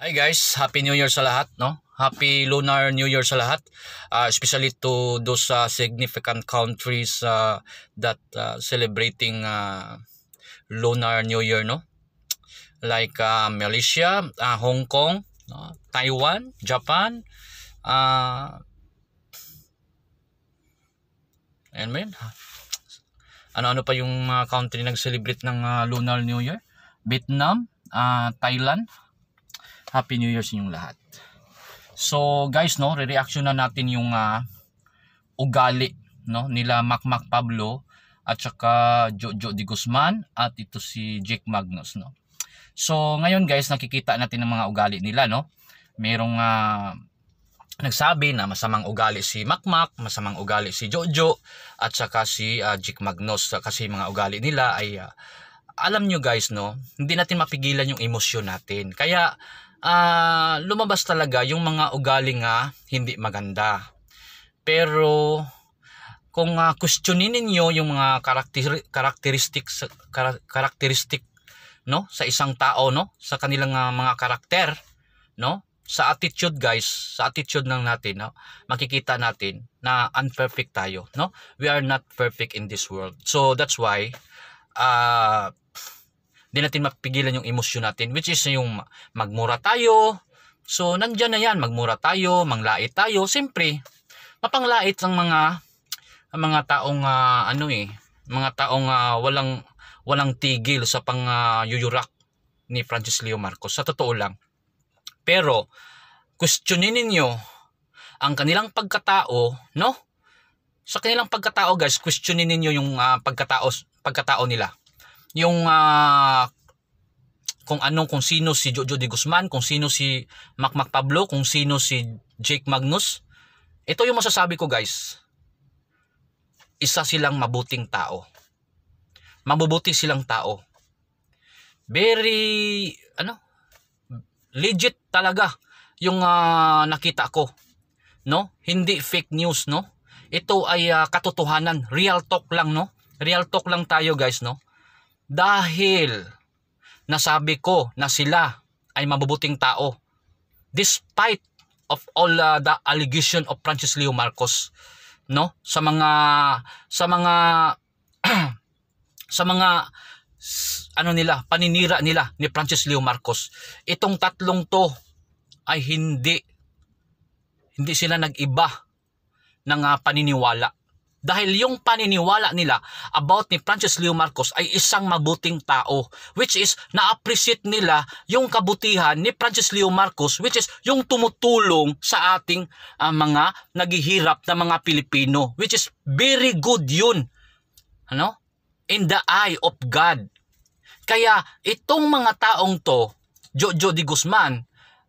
Hi guys, Happy New Year sa lahat, no? Happy Lunar New Year sa lahat, uh, especially to those uh, significant countries uh, that uh, celebrating uh, Lunar New Year, no? Like uh, Malaysia, uh, Hong Kong, no? Taiwan, Japan, uh, and man, ano-ano pa yung mga uh, country nag-celebrate ng uh, Lunar New Year? Vietnam, uh, Thailand, Happy New Year sa inyong lahat. So guys no, re-reaction na natin yung uh, ugali no nila Macmac Pablo at saka Jojo Di Guzman at ito si Jake Magnus no. So ngayon guys nakikita natin ang mga ugali nila no. Merong uh, nagsabi na masamang ugali si Macmac, masamang ugali si Jojo at saka si uh, Jake Magnus kasi mga ugali nila ay uh, alam nyo guys no, hindi natin mapigilan yung emosyon natin. Kaya uh, lumabas talaga yung mga ugali nga hindi maganda. Pero kung uh, questionin ninyo yung mga karakter karakteristik karakteristik no sa isang tao no sa kanilang uh, mga karakter no sa attitude guys sa attitude ng natin no makikita natin na unperfect tayo no we are not perfect in this world so that's why uh Di natin mapigilan yung emosyon natin which is yung magmura tayo. So nandiyan na yan, magmura tayo, manglait tayo. Siyempre, mapanglait ang mga ang mga taong uh, ano eh, mga taong uh, walang walang tigil sa pang uh, yuyurak ni Francis Leo Marcos. Sa totoo lang. Pero questionin ninyo ang kanilang pagkatao, no? Sa kanilang pagkatao, guys, questionin ninyo yung uh, pagkatao pagkatao nila yung uh, kung anong kung sino si Jojo de Guzman, kung sino si Macmac Pablo, kung sino si Jake Magnus. Ito yung masasabi ko guys. Isa silang mabuting tao. Mabubuti silang tao. Very ano? Legit talaga yung uh, nakita ko. No? Hindi fake news, no? Ito ay uh, katotohanan, real talk lang, no? Real talk lang tayo, guys, no? Dahil nasabi ko na sila ay mabubuting tao despite of all uh, the allegation of Francis Leo Marcos no sa mga sa mga sa mga ano nila paninira nila ni Francis Leo Marcos itong tatlong to ay hindi hindi sila nag-iba ng uh, paniniwala dahil yung paniniwala nila about ni Francis Leo Marcos ay isang mabuting tao. Which is, na-appreciate nila yung kabutihan ni Francis Leo Marcos which is yung tumutulong sa ating uh, mga naghihirap na mga Pilipino. Which is very good yun. Ano? In the eye of God. Kaya itong mga taong to, Jojo Di Guzman,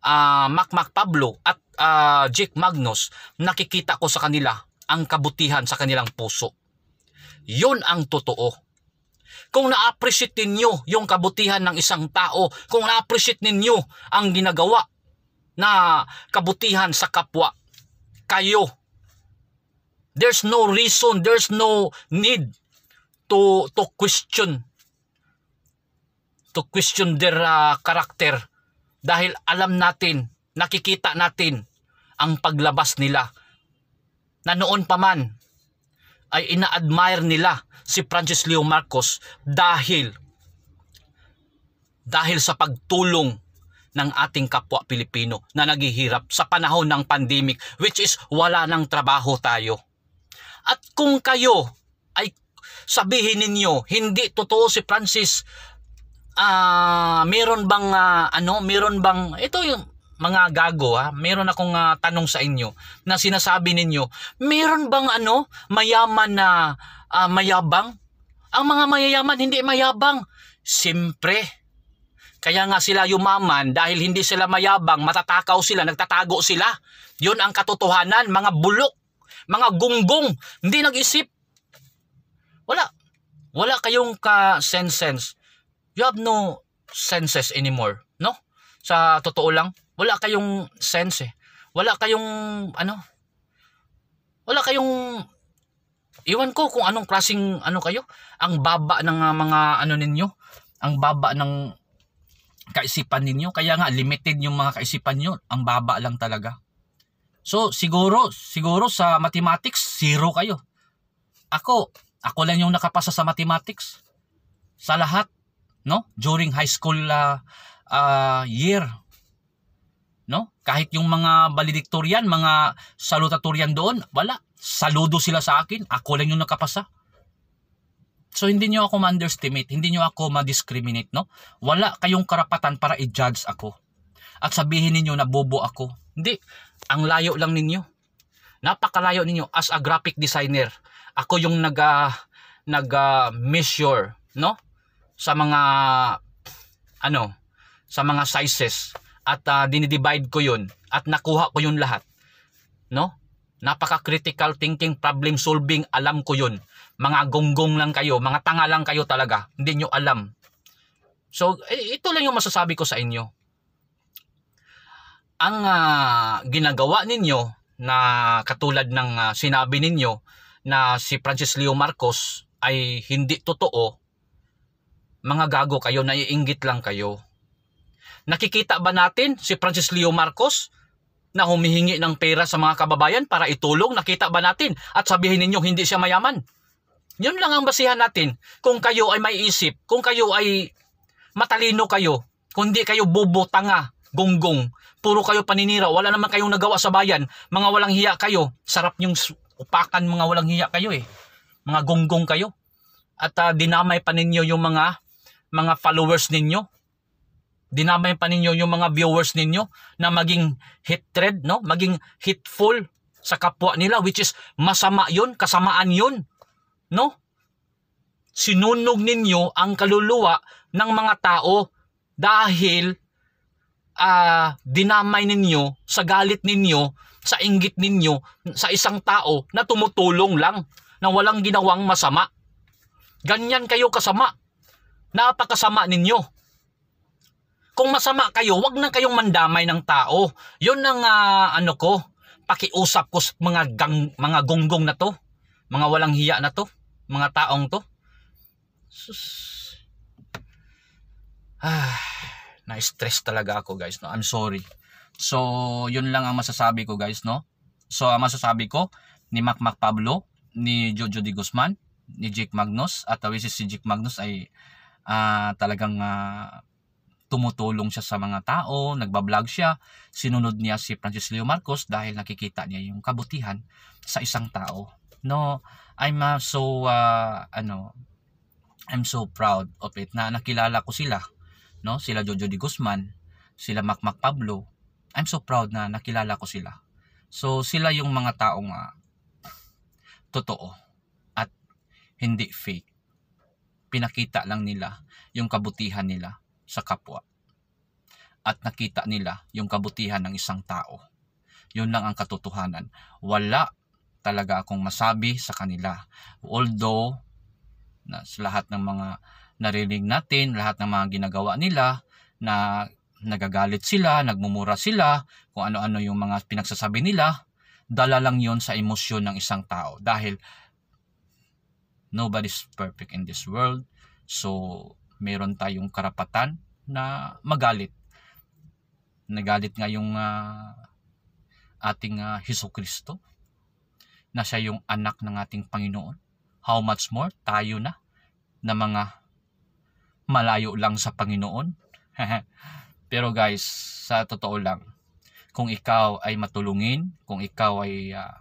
uh, ah, Mac Mac Pablo at uh, Jake Magnus, nakikita ko sa kanila ang kabutihan sa kanilang puso. Yun ang totoo. Kung na-appreciate ninyo yung kabutihan ng isang tao, kung na-appreciate ninyo ang ginagawa na kabutihan sa kapwa, kayo. There's no reason, there's no need to to question to question their uh, character dahil alam natin, nakikita natin ang paglabas nila na noon pa man ay ina-admire nila si Francis Leo Marcos dahil dahil sa pagtulong ng ating kapwa Pilipino na naghihirap sa panahon ng pandemic which is wala ng trabaho tayo. At kung kayo ay sabihin ninyo hindi totoo si Francis ah uh, meron bang uh, ano meron bang ito yung mga gago ha, meron akong uh, tanong sa inyo na sinasabi ninyo, meron bang ano mayaman na uh, mayabang? Ang mga mayayaman hindi mayabang. Siyempre. Kaya nga sila yumaman dahil hindi sila mayabang, matatakaw sila, nagtatago sila. Yun ang katotohanan, mga bulok, mga gunggong, hindi nag-isip. Wala. Wala kayong ka sense You have no senses anymore, no? Sa totoo lang. Wala kayong sense eh. Wala kayong ano? Wala kayong iwan ko kung anong klasing ano kayo. Ang baba ng ah, mga ano ninyo, ang baba ng kaisipan ninyo. Kaya nga limited yung mga kaisipan niyo. Ang baba lang talaga. So siguro siguro sa mathematics zero kayo. Ako, ako lang yung nakapasa sa mathematics. Sa lahat, no? During high school uh, uh, year, No? Kahit yung mga valedictorian, mga salutatorian doon, wala. Saludo sila sa akin. Ako lang yung nakapasa. So hindi niyo ako ma-underestimate, hindi niyo ako ma-discriminate, no? Wala kayong karapatan para i-judge ako. At sabihin niyo na bobo ako. Hindi, ang layo lang ninyo. Napakalayo ninyo as a graphic designer. Ako yung nag ah, nag ah, measure, no? Sa mga ano, sa mga sizes at uh, dinidivide ko yun at nakuha ko yun lahat no napaka critical thinking problem solving alam ko yun mga gonggong lang kayo mga tanga lang kayo talaga hindi nyo alam so ito lang yung masasabi ko sa inyo ang uh, ginagawa ninyo na katulad ng uh, sinabi ninyo na si Francis Leo Marcos ay hindi totoo mga gago kayo naiinggit lang kayo Nakikita ba natin si Francis Leo Marcos na humihingi ng pera sa mga kababayan para itulong? Nakita ba natin? At sabihin ninyo hindi siya mayaman? Yun lang ang basihan natin. Kung kayo ay may isip, kung kayo ay matalino kayo, kundi kayo bobo, tanga, gonggong, puro kayo paninira, wala naman kayong nagawa sa bayan, mga walang hiya kayo, sarap yung upakan mga walang hiya kayo eh. Mga gonggong kayo. At uh, dinamay pa ninyo yung mga mga followers ninyo dinamay pa ninyo yung mga viewers ninyo na maging hit hatred, no? Maging hateful sa kapwa nila which is masama 'yun, kasamaan 'yun. No? Sinunog ninyo ang kaluluwa ng mga tao dahil uh, dinamay ninyo sa galit ninyo, sa inggit ninyo sa isang tao na tumutulong lang na walang ginawang masama. Ganyan kayo kasama. Napakasama ninyo. Kung masama kayo, wag na kayong mandamay ng tao. 'Yon ang uh, ano ko, pakiusap ko sa mga, gang, mga gonggong na to, mga walang hiya na to, mga taong to. Sus. Ah, na-stress talaga ako guys. No? I'm sorry. So, yun lang ang masasabi ko guys. no So, ang masasabi ko, ni Macmac Pablo, ni Jojo Di Guzman, ni Jake Magnus, at uh, si Jake Magnus ay uh, talagang uh, tumutulong siya sa mga tao, nagbablog siya, sinunod niya si Francis Leo Marcos dahil nakikita niya yung kabutihan sa isang tao. No, I'm uh, so uh, ano I'm so proud of it na nakilala ko sila, no? Sila Jojo Di Guzman, sila Macmac Pablo. I'm so proud na nakilala ko sila. So sila yung mga taong uh, totoo at hindi fake. Pinakita lang nila yung kabutihan nila sa kapwa. At nakita nila yung kabutihan ng isang tao. Yun lang ang katotohanan. Wala talaga akong masabi sa kanila. Although, na lahat ng mga narinig natin, lahat ng mga ginagawa nila, na nagagalit sila, nagmumura sila, kung ano-ano yung mga pinagsasabi nila, dala lang yon sa emosyon ng isang tao. Dahil nobody's perfect in this world. So, meron tayong karapatan na magalit. Nagalit nga yung uh, ating uh, Heso Kristo na siya yung anak ng ating Panginoon. How much more tayo na na mga malayo lang sa Panginoon. Pero guys, sa totoo lang, kung ikaw ay matulungin, kung ikaw ay uh,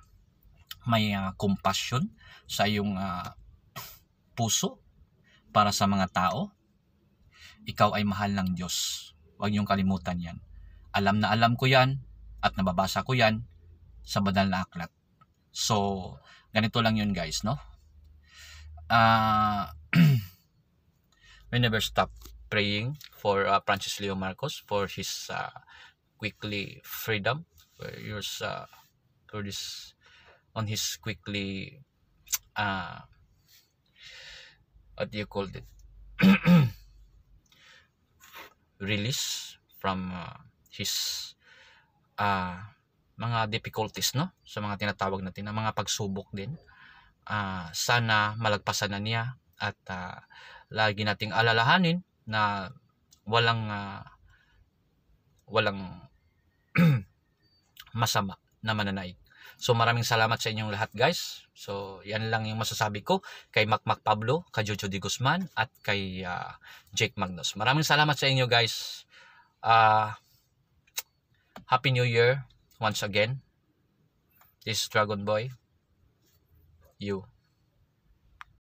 may uh, compassion sa iyong uh, puso para sa mga tao, ikaw ay mahal ng Diyos. Huwag niyong kalimutan yan. Alam na alam ko yan at nababasa ko yan sa banal na aklat. So, ganito lang yun guys, no? Uh, we never stop praying for uh, Francis Leo Marcos for his uh, quickly freedom for yours uh, for this on his quickly uh what do you call it release from uh, his uh, mga difficulties no sa mga tinatawag natin na mga pagsubok din uh, sana malagpasan na niya at uh, lagi nating alalahanin na walang uh, walang masama na mananaig So maraming salamat sa inyong lahat guys. So yan lang yung masasabi ko kay Macmac Pablo, kay Jojo Di Guzman at kay uh, Jake Magnus. Maraming salamat sa inyo guys. Uh, Happy New Year once again. This is Dragon Boy. You.